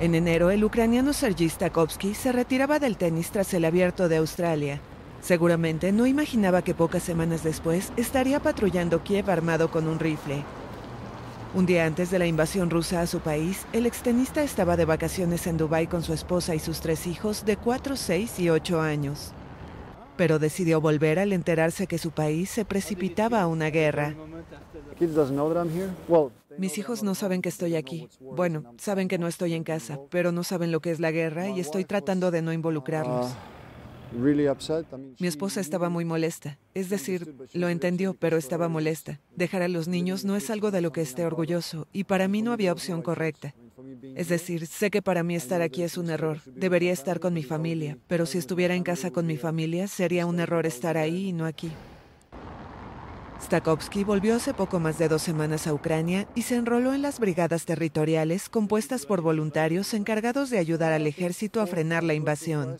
En enero, el ucraniano Sergiy Stakovsky se retiraba del tenis tras el abierto de Australia. Seguramente no imaginaba que pocas semanas después estaría patrullando Kiev armado con un rifle. Un día antes de la invasión rusa a su país, el extenista estaba de vacaciones en Dubái con su esposa y sus tres hijos de cuatro, 6 y 8 años. Pero decidió volver al enterarse que su país se precipitaba a una guerra. Mis hijos no saben que estoy aquí. Bueno, saben que no estoy en casa, pero no saben lo que es la guerra y estoy tratando de no involucrarlos. Ah, mi esposa estaba muy molesta, es decir, lo entendió, pero estaba molesta. Dejar a los niños no es algo de lo que esté orgulloso, y para mí no había opción correcta. Es decir, sé que para mí estar aquí es un error, debería estar con mi familia, pero si estuviera en casa con mi familia, sería un error estar ahí y no aquí. Stakovsky volvió hace poco más de dos semanas a Ucrania y se enroló en las brigadas territoriales compuestas por voluntarios encargados de ayudar al ejército a frenar la invasión.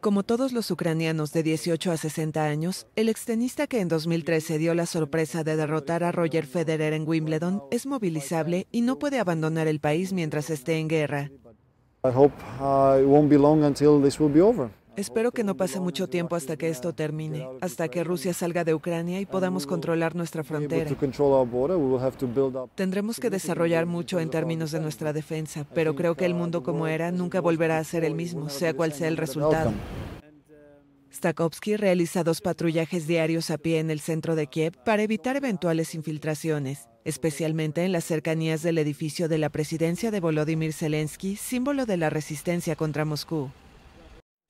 Como todos los ucranianos de 18 a 60 años, el extenista que en 2013 dio la sorpresa de derrotar a Roger Federer en Wimbledon es movilizable y no puede abandonar el país mientras esté en guerra. Espero que no pase mucho tiempo hasta que esto termine, hasta que Rusia salga de Ucrania y podamos controlar nuestra frontera. Tendremos que desarrollar mucho en términos de nuestra defensa, pero creo que el uh, mundo como era nunca volverá a ser el mismo, sea cual sea el resultado. Stakovsky realiza dos patrullajes diarios a pie en el centro de Kiev para evitar eventuales infiltraciones, especialmente en las cercanías del edificio de la presidencia de Volodymyr Zelensky, símbolo de la resistencia contra Moscú.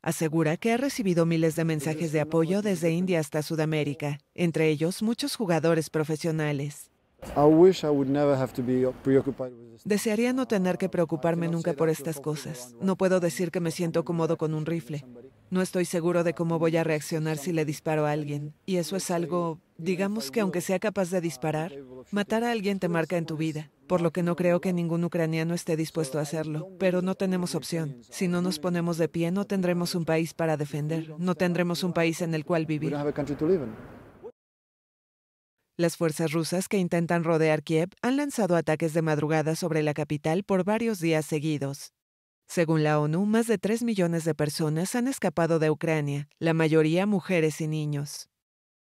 Asegura que ha recibido miles de mensajes de apoyo desde India hasta Sudamérica, entre ellos muchos jugadores profesionales. Desearía no tener que preocuparme nunca por estas cosas. No puedo decir que me siento cómodo con un rifle. No estoy seguro de cómo voy a reaccionar si le disparo a alguien. Y eso es algo, digamos que aunque sea capaz de disparar, matar a alguien te marca en tu vida. Por lo que no creo que ningún ucraniano esté dispuesto a hacerlo. Pero no tenemos opción. Si no nos ponemos de pie, no tendremos un país para defender. No tendremos un país en el cual vivir. Las fuerzas rusas que intentan rodear Kiev han lanzado ataques de madrugada sobre la capital por varios días seguidos. Según la ONU, más de 3 millones de personas han escapado de Ucrania, la mayoría mujeres y niños.